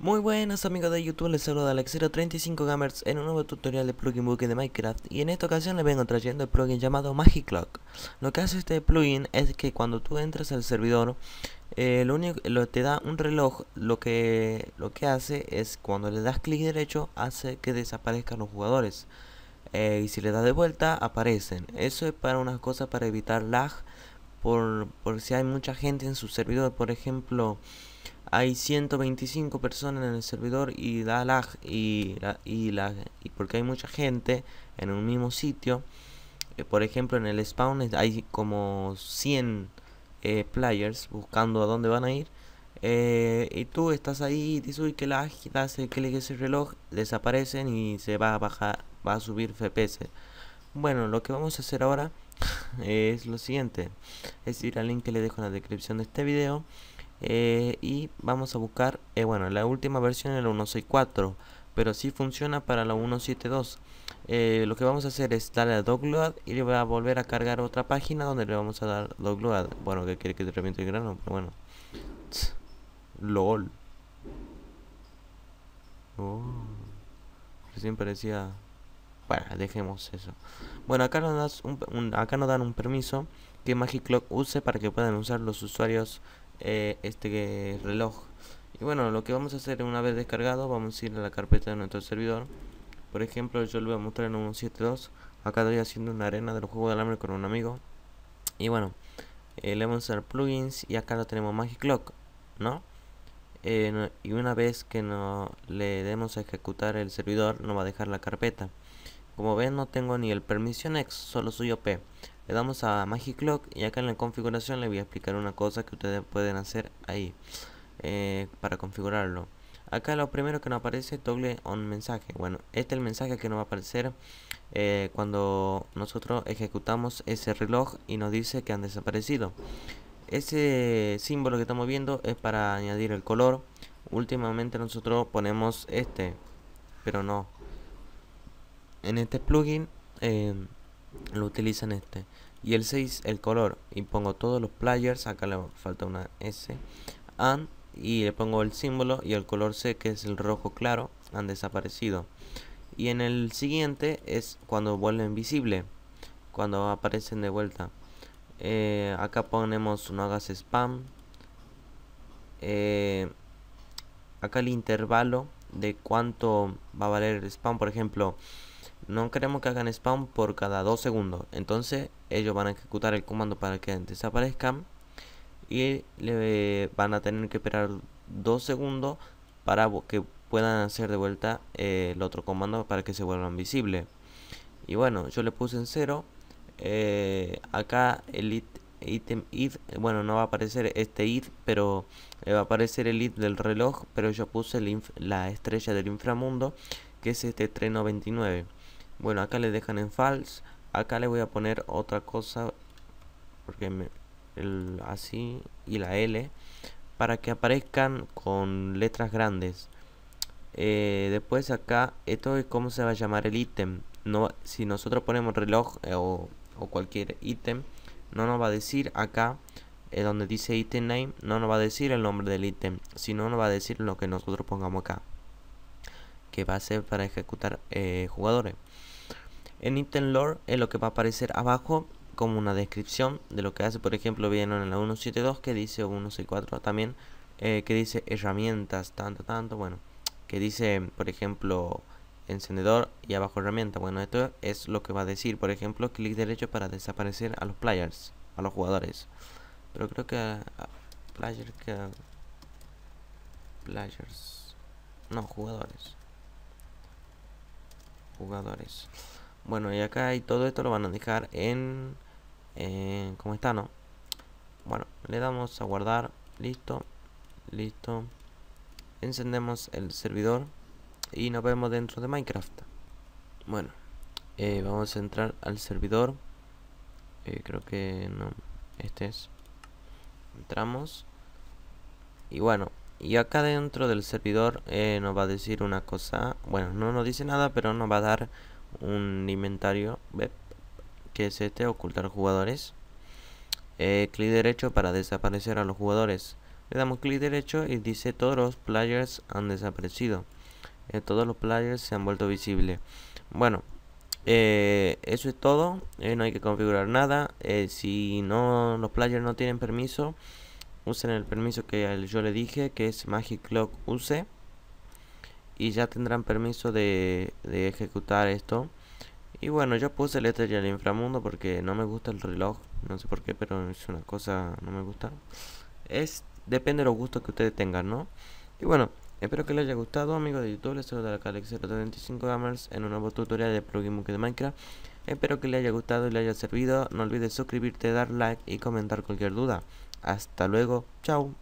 Muy buenas amigos de YouTube, les saluda Alex035Gamers en un nuevo tutorial de plugin de Minecraft y en esta ocasión les vengo trayendo el plugin llamado Magic Clock. Lo que hace este plugin es que cuando tú entras al servidor, eh, lo te da un reloj, lo que, lo que hace es cuando le das clic derecho hace que desaparezcan los jugadores. Eh, y si le das de vuelta aparecen. Eso es para unas cosas para evitar lag por, si hay mucha gente en su servidor. Por ejemplo, hay 125 personas en el servidor y da lag y, y, la, y porque hay mucha gente en un mismo sitio. Eh, por ejemplo, en el spawn hay como 100 eh, players buscando a dónde van a ir. Eh, y tú estás ahí y dices uy que lag, das el clic ese reloj, desaparecen y se va a bajar, va a subir FPS. Bueno, lo que vamos a hacer ahora es lo siguiente. Es ir al link que le dejo en la descripción de este video. Eh, y vamos a buscar, eh, bueno, la última versión es la 1.6.4. Pero sí funciona para la 1.7.2. Eh, lo que vamos a hacer es darle a Dogload y le voy a volver a cargar otra página donde le vamos a dar Dogload Bueno, que quiere que te reviente el grano, pero bueno. LOL. Oh, recién parecía dejemos eso. Bueno, acá nos, un, acá nos dan un permiso que Magic Clock use para que puedan usar los usuarios eh, este reloj. Y bueno, lo que vamos a hacer una vez descargado, vamos a ir a la carpeta de nuestro servidor. Por ejemplo, yo lo voy a mostrar en 1.7.2. Acá estoy haciendo una arena del juego de alambre con un amigo. Y bueno, eh, le vamos a dar plugins y acá lo tenemos Magic Clock, ¿no? y una vez que no le demos a ejecutar el servidor no va a dejar la carpeta como ven no tengo ni el permiso ex solo suyo p le damos a magic clock y acá en la configuración le voy a explicar una cosa que ustedes pueden hacer ahí eh, para configurarlo acá lo primero que nos aparece toggle on mensaje bueno este es el mensaje que nos va a aparecer eh, cuando nosotros ejecutamos ese reloj y nos dice que han desaparecido ese símbolo que estamos viendo es para añadir el color. Últimamente nosotros ponemos este, pero no. En este plugin eh, lo utilizan este. Y el 6, el color. Y pongo todos los players, acá le falta una S. And, y le pongo el símbolo y el color C, que es el rojo claro, han desaparecido. Y en el siguiente es cuando vuelven visible, cuando aparecen de vuelta. Eh, acá ponemos no hagas spam eh, acá el intervalo de cuánto va a valer el spam por ejemplo no queremos que hagan spam por cada 2 segundos entonces ellos van a ejecutar el comando para que desaparezcan y le van a tener que esperar 2 segundos para que puedan hacer de vuelta eh, el otro comando para que se vuelvan visible y bueno yo le puse en 0 eh, acá el item id, bueno no va a aparecer este id, pero eh, va a aparecer el id del reloj, pero yo puse la estrella del inframundo, que es este 399. Bueno, acá le dejan en false, acá le voy a poner otra cosa, porque el, así, y la L, para que aparezcan con letras grandes. Eh, después acá, esto es cómo se va a llamar el ítem. No, si nosotros ponemos reloj o o cualquier ítem no nos va a decir acá eh, donde dice item name no nos va a decir el nombre del ítem sino nos va a decir lo que nosotros pongamos acá que va a ser para ejecutar eh, jugadores en item lore es lo que va a aparecer abajo como una descripción de lo que hace por ejemplo bien en la 172 que dice 164 también eh, que dice herramientas tanto tanto bueno que dice por ejemplo encendedor y abajo herramienta. Bueno, esto es lo que va a decir, por ejemplo, clic derecho para desaparecer a los players, a los jugadores. Pero creo que a, player que players no, jugadores. Jugadores. Bueno, y acá y todo esto lo van a dejar en como está, ¿no? Bueno, le damos a guardar, listo, listo. Encendemos el servidor y nos vemos dentro de Minecraft. Bueno, eh, vamos a entrar al servidor. Eh, creo que no, este es. Entramos. Y bueno, y acá dentro del servidor eh, nos va a decir una cosa. Bueno, no nos dice nada, pero nos va a dar un inventario. Que es este, ocultar jugadores. clic derecho para desaparecer a los jugadores. Le damos clic derecho y dice todos los players han desaparecido todos los players se han vuelto visibles. Bueno, eh, eso es todo, eh, no hay que configurar nada. Eh, si no los players no tienen permiso, usen el permiso que yo le dije, que es Magic Clock use Y ya tendrán permiso de, ejecutar esto. Y bueno, yo puse el y el inframundo porque no me gusta el reloj. No sé por qué, pero es una cosa, no me gusta. Es, depende de los gustos que ustedes tengan, ¿no? Y bueno, Espero que les haya gustado amigos de YouTube, les a la Calex 025 Gamers en un nuevo tutorial de plugin de Minecraft. Espero que les haya gustado y les haya servido, no olvides suscribirte, dar like y comentar cualquier duda. Hasta luego, chao.